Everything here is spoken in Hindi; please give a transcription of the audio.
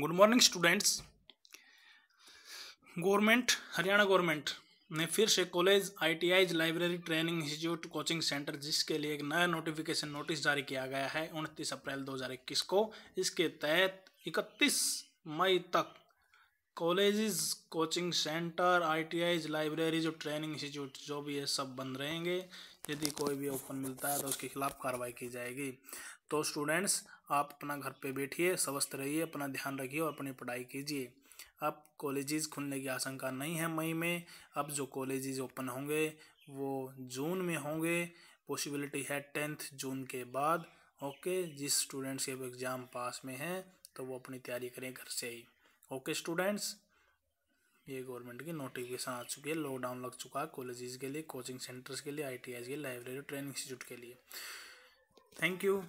good morning students government Haryana government ने फिर से college ITI library training institute coaching centre जिसके लिए एक नया नोटिफिकेशन नोटिस जारी किया गया है उनतीस अप्रैल 2021 को इसके तहत 31 मई तक colleges coaching centre ITIs libraries और ट्रेनिंग इंस्टीट्यूट जो भी है सब बंद रहेंगे यदि कोई भी ओपन मिलता है तो उसके खिलाफ कार्रवाई की जाएगी तो स्टूडेंट्स आप अपना घर पे बैठिए स्वस्थ रहिए अपना ध्यान रखिए और अपनी पढ़ाई कीजिए अब कॉलेजेस खुलने की आशंका नहीं है मई में अब जो कॉलेजेस ओपन होंगे वो जून में होंगे पॉसिबिलिटी है टेंथ जून के बाद ओके जिस स्टूडेंट्स के एग्ज़ाम पास में हैं तो वो अपनी तैयारी करें घर से ही ओके स्टूडेंट्स ये गवर्नमेंट की नोटिफिकेशन आ चुकी है लॉकडाउन लग चुका है कॉलेजेस के लिए कोचिंग सेंटर्स के लिए आई के लिए लाइब्रेरी ट्रेनिंग इंस्टीट्यूट के लिए थैंक यू